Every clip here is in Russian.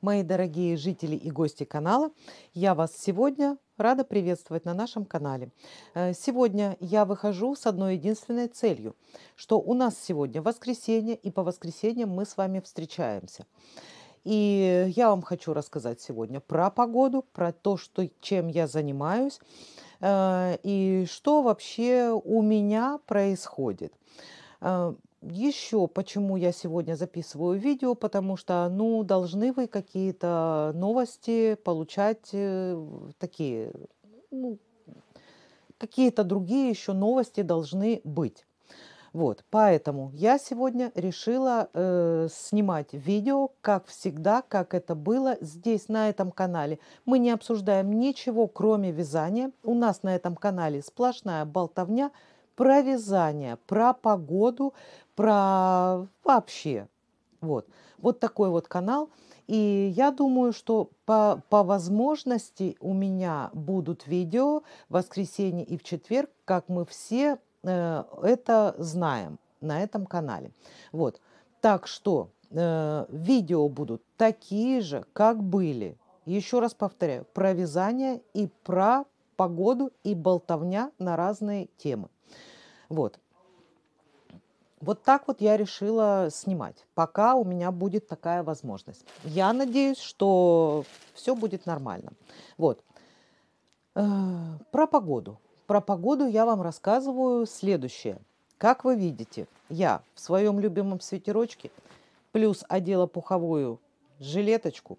Мои дорогие жители и гости канала, я вас сегодня рада приветствовать на нашем канале. Э, сегодня я выхожу с одной единственной целью, что у нас сегодня воскресенье, и по воскресеньям мы с вами встречаемся. И я вам хочу рассказать сегодня про погоду, про то, что, чем я занимаюсь, э, и что вообще у меня происходит. Э, еще почему я сегодня записываю видео, потому что, ну, должны вы какие-то новости получать э, такие, ну, какие-то другие еще новости должны быть. Вот, поэтому я сегодня решила э, снимать видео, как всегда, как это было здесь, на этом канале. Мы не обсуждаем ничего, кроме вязания. У нас на этом канале сплошная болтовня про вязание, про погоду про вообще. Вот. вот такой вот канал. И я думаю, что по, по возможности у меня будут видео в воскресенье и в четверг, как мы все э, это знаем на этом канале. Вот. Так что э, видео будут такие же, как были. Еще раз повторяю, про вязание и про погоду и болтовня на разные темы. Вот. Вот так вот я решила снимать, пока у меня будет такая возможность. Я надеюсь, что все будет нормально. Вот. Э, про погоду. Про погоду я вам рассказываю следующее. Как вы видите, я в своем любимом свитерочке, плюс одела пуховую жилеточку,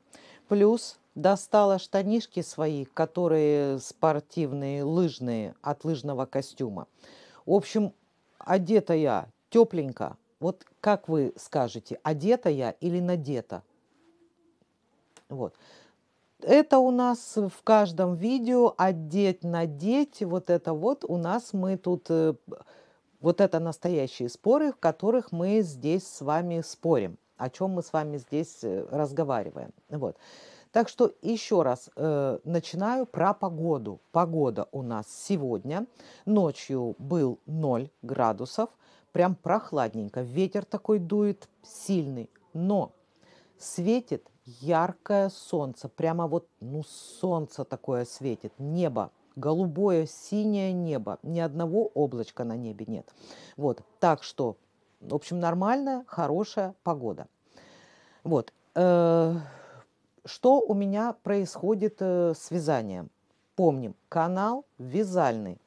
плюс достала штанишки свои, которые спортивные, лыжные, от лыжного костюма. В общем, одета я тепленько. Вот как вы скажете, одета я или надета? Вот. Это у нас в каждом видео одеть, надеть. Вот это вот у нас мы тут... Э, вот это настоящие споры, в которых мы здесь с вами спорим, о чем мы с вами здесь э, разговариваем. Вот. Так что еще раз э, начинаю про погоду. Погода у нас сегодня ночью был 0 градусов, прям прохладненько. Ветер такой дует сильный, но светит яркое солнце, прямо вот, ну, солнце такое светит, небо, голубое, синее небо, ни одного облачка на небе нет. Вот, так что, в общем, нормальная, хорошая погода. Вот, э, что у меня происходит э, с вязанием? Помним, канал вязальный,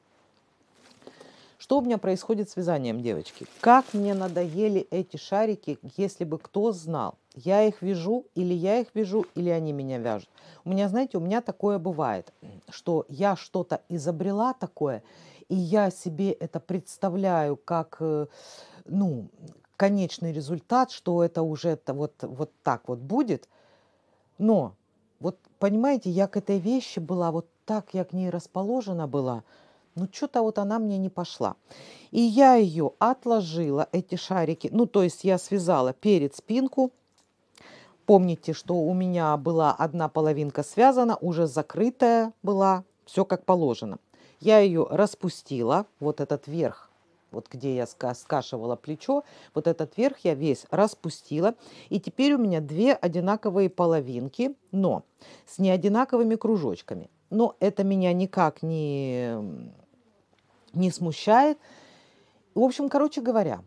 что у меня происходит с вязанием, девочки? Как мне надоели эти шарики, если бы кто знал. Я их вяжу, или я их вяжу, или они меня вяжут. У меня, знаете, у меня такое бывает, что я что-то изобрела такое, и я себе это представляю как, э, ну, конечный результат, что это уже это вот, вот так вот будет. Но, вот понимаете, я к этой вещи была, вот так я к ней расположена была – ну что-то вот она мне не пошла. И я ее отложила, эти шарики, ну то есть я связала перед спинку, Помните, что у меня была одна половинка связана, уже закрытая была, все как положено. Я ее распустила, вот этот верх, вот где я скашивала плечо, вот этот верх я весь распустила. И теперь у меня две одинаковые половинки, но с неодинаковыми кружочками. Но это меня никак не не смущает. В общем, короче говоря,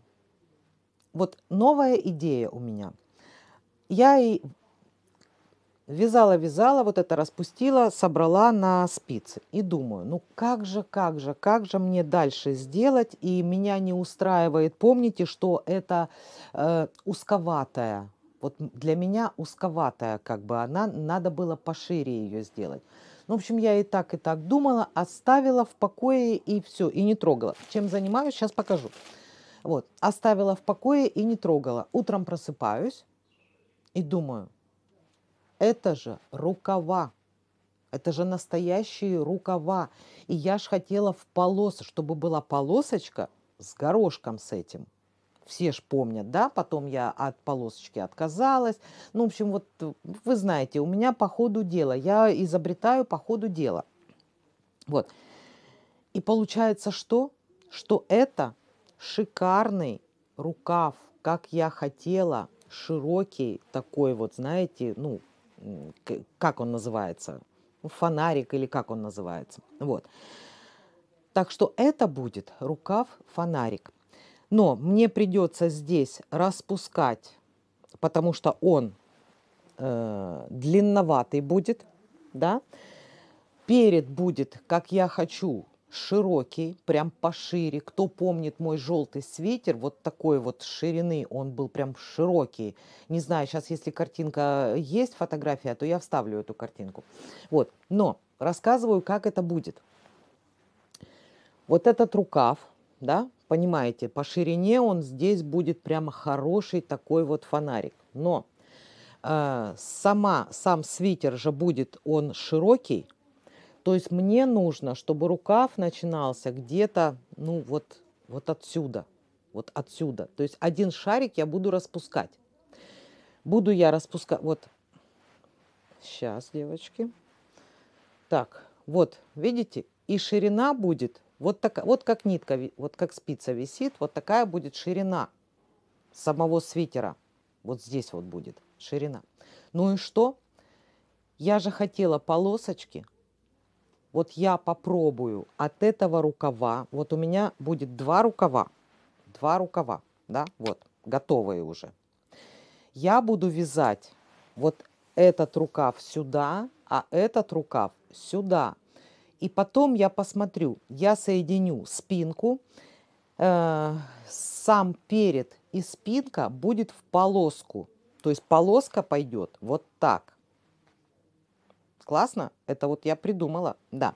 вот новая идея у меня. Я и вязала-вязала, вот это распустила, собрала на спицы. И думаю, ну как же, как же, как же мне дальше сделать? И меня не устраивает, помните, что это э, узковатая. Вот для меня узковатая, как бы она, надо было пошире ее сделать. Ну, в общем, я и так, и так думала, оставила в покое и все, и не трогала. Чем занимаюсь, сейчас покажу. Вот, оставила в покое и не трогала. Утром просыпаюсь и думаю, это же рукава. Это же настоящие рукава. И я ж хотела в полос, чтобы была полосочка с горошком с этим – все ж помнят, да, потом я от полосочки отказалась. Ну, в общем, вот э, вы знаете, у меня по ходу дела, я изобретаю по ходу дела. Вот. И получается что? Что это шикарный рукав, как я хотела, широкий такой вот, знаете, ну, как он называется, фонарик или как он называется. Вот. Так что это будет рукав-фонарик. Но мне придется здесь распускать, потому что он э, длинноватый будет, да. Перед будет, как я хочу, широкий, прям пошире. Кто помнит мой желтый свитер, вот такой вот ширины, он был прям широкий. Не знаю, сейчас если картинка есть, фотография, то я вставлю эту картинку. Вот, но рассказываю, как это будет. Вот этот рукав, да, понимаете, по ширине он здесь будет прямо хороший такой вот фонарик. Но э, сама, сам свитер же будет он широкий, то есть мне нужно, чтобы рукав начинался где-то, ну вот, вот отсюда, вот отсюда. То есть один шарик я буду распускать. Буду я распускать, вот, сейчас, девочки. Так, вот, видите, и ширина будет вот, так, вот как нитка, вот как спица висит, вот такая будет ширина самого свитера. Вот здесь вот будет ширина. Ну и что? Я же хотела полосочки. Вот я попробую от этого рукава. Вот у меня будет два рукава. Два рукава, да, вот, готовые уже. Я буду вязать вот этот рукав сюда, а этот рукав сюда. И потом я посмотрю, я соединю спинку, э, сам перед и спинка будет в полоску. То есть полоска пойдет вот так. Классно? Это вот я придумала, да.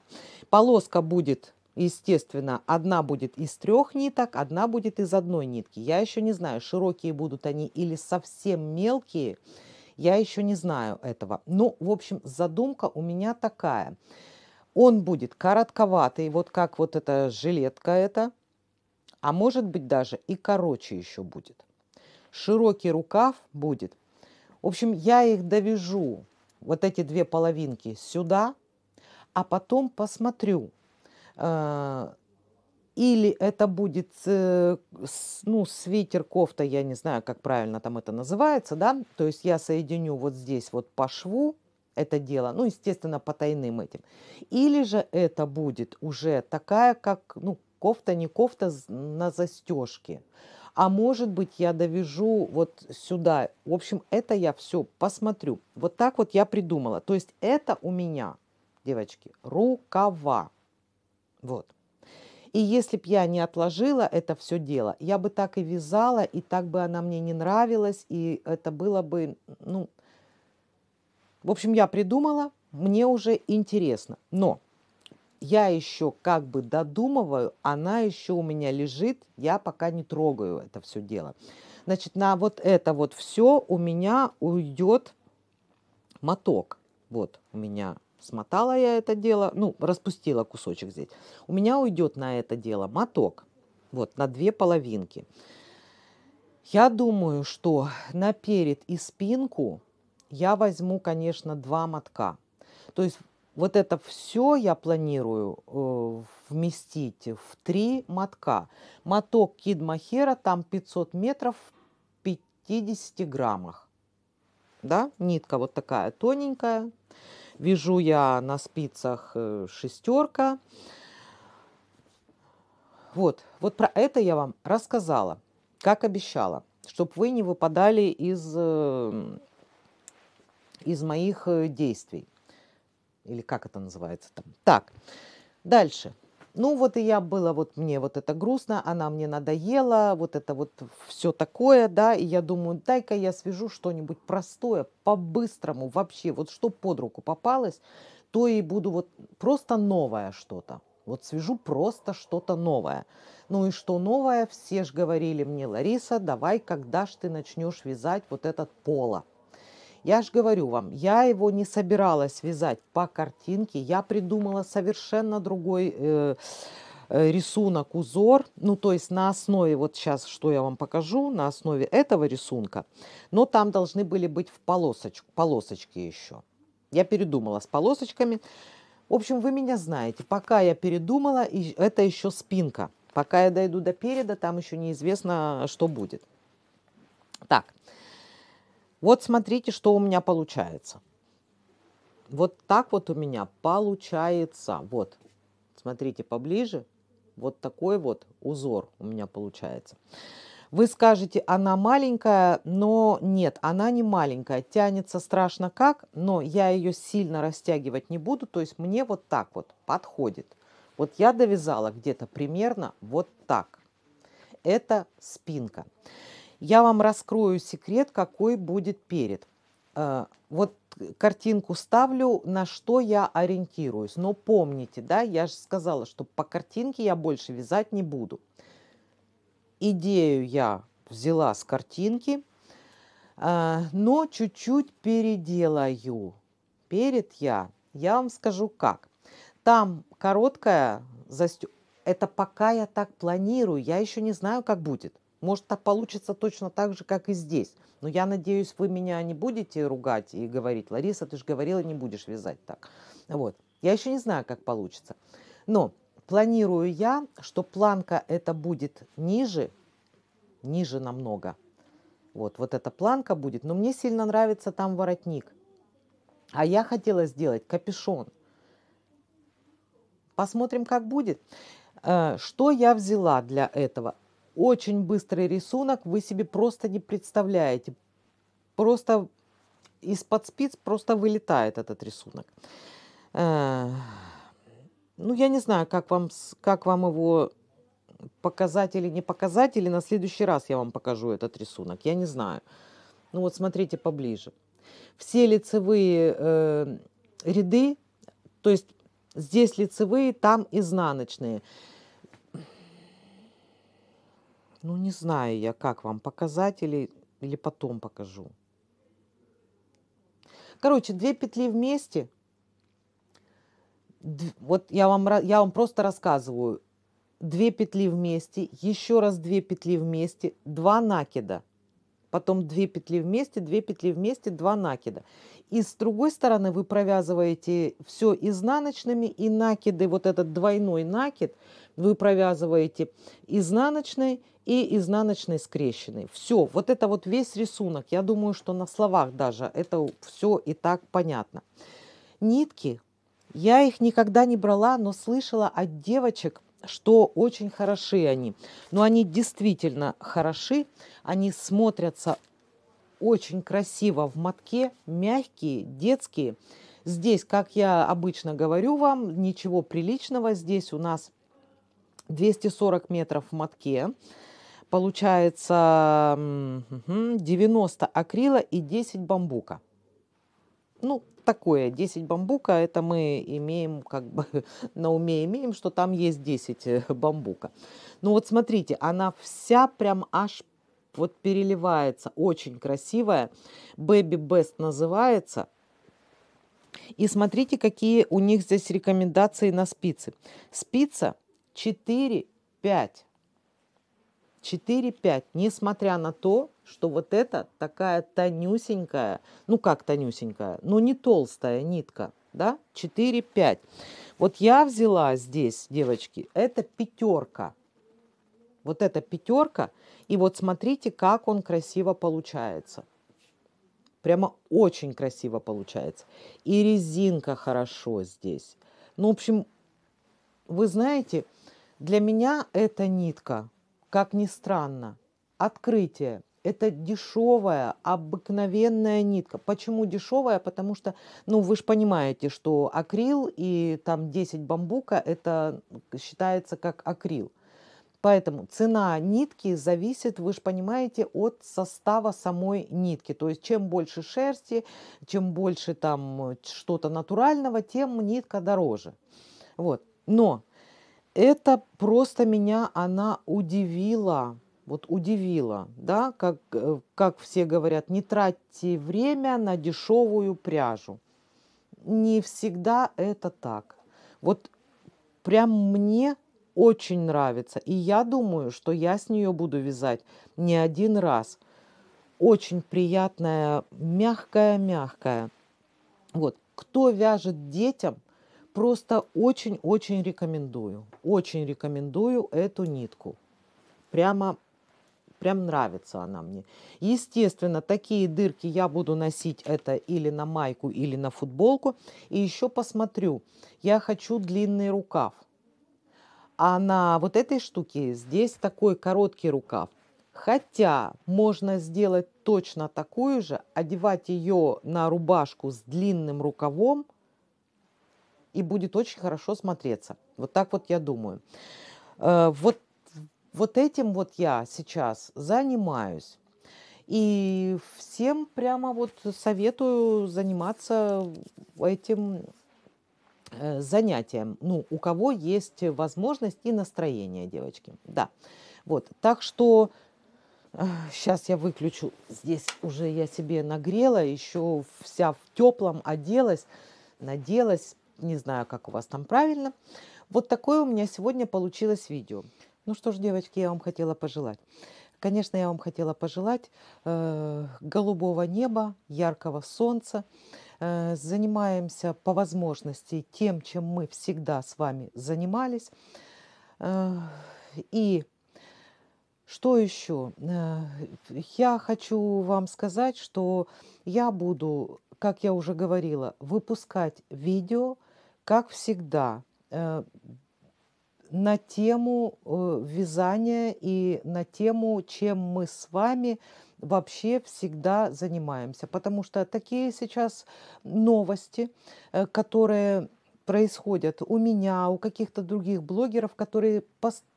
Полоска будет, естественно, одна будет из трех ниток, одна будет из одной нитки. Я еще не знаю, широкие будут они или совсем мелкие. Я еще не знаю этого. Ну, в общем, задумка у меня такая – он будет коротковатый, вот как вот эта жилетка эта, а может быть даже и короче еще будет. Широкий рукав будет. В общем, я их довяжу, вот эти две половинки, сюда, а потом посмотрю, э, или это будет, э, ну, свитер, кофта, я не знаю, как правильно там это называется, да, то есть я соединю вот здесь вот по шву, это дело, ну, естественно, по тайным этим. Или же это будет уже такая, как, ну, кофта, не кофта на застежке. А может быть, я довяжу вот сюда. В общем, это я все посмотрю. Вот так вот я придумала. То есть это у меня, девочки, рукава. Вот. И если б я не отложила это все дело, я бы так и вязала, и так бы она мне не нравилась, и это было бы, ну, в общем, я придумала, мне уже интересно. Но я еще как бы додумываю, она еще у меня лежит, я пока не трогаю это все дело. Значит, на вот это вот все у меня уйдет моток. Вот у меня смотала я это дело, ну, распустила кусочек здесь. У меня уйдет на это дело моток, вот, на две половинки. Я думаю, что на перед и спинку я возьму, конечно, два мотка. То есть вот это все я планирую э, вместить в три мотка. Моток Кид Махера там 500 метров в 50 граммах. Да, нитка вот такая тоненькая. Вяжу я на спицах э, шестерка. Вот, вот про это я вам рассказала, как обещала, чтобы вы не выпадали из э, из моих э, действий. Или как это называется там. Так, дальше. Ну вот и я была, вот мне вот это грустно, она мне надоела, вот это вот все такое, да, и я думаю, дай-ка я свяжу что-нибудь простое, по-быстрому вообще, вот что под руку попалось, то и буду вот просто новое что-то. Вот свяжу просто что-то новое. Ну и что новое, все же говорили мне, Лариса, давай, когда ж ты начнешь вязать вот этот поло. Я же говорю вам, я его не собиралась вязать по картинке, я придумала совершенно другой э, э рисунок, узор, ну то есть на основе, вот сейчас что я вам покажу, на основе этого рисунка, но там должны были быть в полосочку, полосочки еще. Я передумала с полосочками. В общем, вы меня знаете, пока я передумала, и это еще спинка. Пока я дойду до переда, там еще неизвестно, что будет. Так, вот смотрите, что у меня получается. Вот так вот у меня получается. Вот, смотрите поближе. Вот такой вот узор у меня получается. Вы скажете, она маленькая, но нет, она не маленькая. Тянется страшно как, но я ее сильно растягивать не буду. То есть мне вот так вот подходит. Вот я довязала где-то примерно вот так. Это спинка. Спинка. Я вам раскрою секрет, какой будет перед. Э, вот картинку ставлю, на что я ориентируюсь. Но помните, да, я же сказала, что по картинке я больше вязать не буду. Идею я взяла с картинки, э, но чуть-чуть переделаю. Перед я, я вам скажу как. Там короткая застежка. Это пока я так планирую, я еще не знаю, как будет. Может, так получится точно так же, как и здесь. Но я надеюсь, вы меня не будете ругать и говорить, Лариса, ты же говорила, не будешь вязать так. Вот. Я еще не знаю, как получится. Но планирую я, что планка это будет ниже, ниже намного. Вот, вот эта планка будет. Но мне сильно нравится там воротник. А я хотела сделать капюшон. Посмотрим, как будет. Э, что я взяла для этого? очень быстрый рисунок, вы себе просто не представляете. Просто из-под спиц просто вылетает этот рисунок. Э, ну, я не знаю, как вам, как вам его показать или не показать, или на следующий раз я вам покажу этот рисунок, я не знаю. Ну вот смотрите поближе. Все лицевые э, ряды, то есть здесь лицевые, там изнаночные – ну, не знаю я, как вам, показать или, или потом покажу. Короче, две петли вместе. Вот я вам, я вам просто рассказываю. Две петли вместе, еще раз две петли вместе, два накида – потом 2 петли вместе, 2 петли вместе, 2 накида. И с другой стороны вы провязываете все изнаночными и накиды, вот этот двойной накид вы провязываете изнаночной и изнаночной скрещенной. Все, вот это вот весь рисунок, я думаю, что на словах даже это все и так понятно. Нитки, я их никогда не брала, но слышала от девочек – что очень хороши они. Но они действительно хороши, они смотрятся очень красиво в мотке, мягкие, детские. Здесь, как я обычно говорю вам, ничего приличного. Здесь у нас 240 метров в мотке. Получается 90 акрила и 10 бамбука ну, такое, 10 бамбука, это мы имеем, как бы на уме имеем, что там есть 10 э, бамбука. Ну вот смотрите, она вся прям аж вот переливается, очень красивая. Baby Best называется. И смотрите, какие у них здесь рекомендации на спицы. Спица 4, 5. 4-5, несмотря на то, что вот это такая тонюсенькая, ну как тонюсенькая, но ну не толстая нитка, да, 4-5. Вот я взяла здесь, девочки, это пятерка, вот эта пятерка, и вот смотрите, как он красиво получается. Прямо очень красиво получается. И резинка хорошо здесь. Ну, в общем, вы знаете, для меня эта нитка – как ни странно, открытие – это дешевая, обыкновенная нитка. Почему дешевая? Потому что, ну, вы же понимаете, что акрил и там 10 бамбука – это считается как акрил. Поэтому цена нитки зависит, вы же понимаете, от состава самой нитки. То есть чем больше шерсти, чем больше там э, что-то натурального, тем нитка дороже. Вот. Но это просто меня она удивила. Вот удивила, да, как, э, как все говорят, не тратьте время на дешевую пряжу. Не всегда это так. Вот прям мне очень нравится. И я думаю, что я с нее буду вязать не один раз. Очень приятная, мягкая-мягкая. Вот, кто вяжет детям – просто очень-очень рекомендую. Очень рекомендую эту нитку. Прямо, прям нравится она мне. Естественно, такие дырки я буду носить это или на майку, или на футболку. И еще посмотрю. Я хочу длинный рукав. А на вот этой штуке здесь такой короткий рукав. Хотя можно сделать точно такую же, одевать ее на рубашку с длинным рукавом, и будет очень хорошо смотреться. Вот так вот я думаю. Э, вот, вот этим вот я сейчас занимаюсь. И всем прямо вот советую заниматься этим э, занятием. Ну, у кого есть возможность и настроение, девочки. Да. Вот. Так что сейчас э, я выключу. Здесь уже я себе нагрела, еще вся в теплом оделась, наделась. Не знаю, как у вас там правильно. Вот такое у меня сегодня получилось видео. Ну что ж, девочки, я вам хотела пожелать. Конечно, я вам хотела пожелать э, голубого неба, яркого солнца. Э, занимаемся по возможности тем, чем мы всегда с вами занимались. Э, и что еще? Э, я хочу вам сказать, что я буду как я уже говорила, выпускать видео, как всегда, э, на тему э, вязания и на тему, чем мы с вами вообще всегда занимаемся. Потому что такие сейчас новости, э, которые происходят у меня, у каких-то других блогеров, которые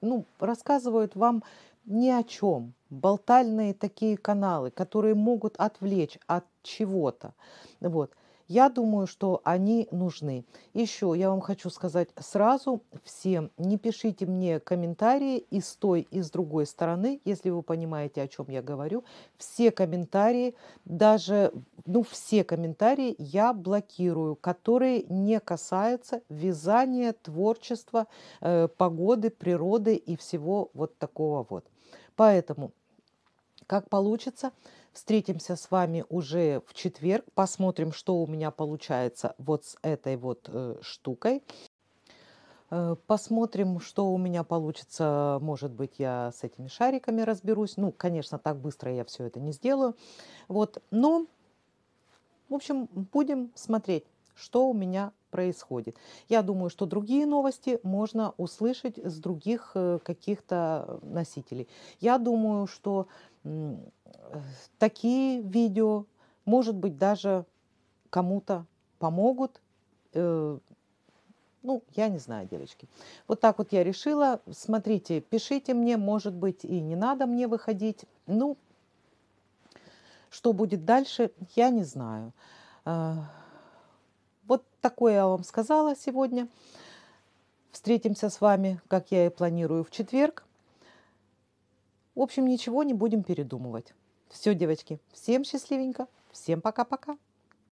ну, рассказывают вам ни о чем. Болтальные такие каналы, которые могут отвлечь от чего-то. Вот. Я думаю, что они нужны. Еще я вам хочу сказать сразу всем, не пишите мне комментарии и с той, и с другой стороны, если вы понимаете, о чем я говорю. Все комментарии, даже, ну, все комментарии я блокирую, которые не касаются вязания, творчества, э, погоды, природы и всего вот такого вот. Поэтому, как получится, Встретимся с вами уже в четверг, посмотрим, что у меня получается вот с этой вот э, штукой. Э, посмотрим, что у меня получится. Может быть, я с этими шариками разберусь. Ну, конечно, так быстро я все это не сделаю. Вот, но, в общем, будем смотреть, что у меня происходит. Я думаю, что другие новости можно услышать с других э, каких-то э, носителей. Я думаю, что такие видео, может быть, даже кому-то помогут. Э, ну, я не знаю, девочки. Вот так вот я решила. Смотрите, пишите мне, может быть, и не надо мне выходить. Ну, что будет дальше, я не знаю. Э, вот такое я вам сказала сегодня. Встретимся с вами, как я и планирую, в четверг. В общем, ничего не будем передумывать. Все, девочки, всем счастливенько, всем пока-пока.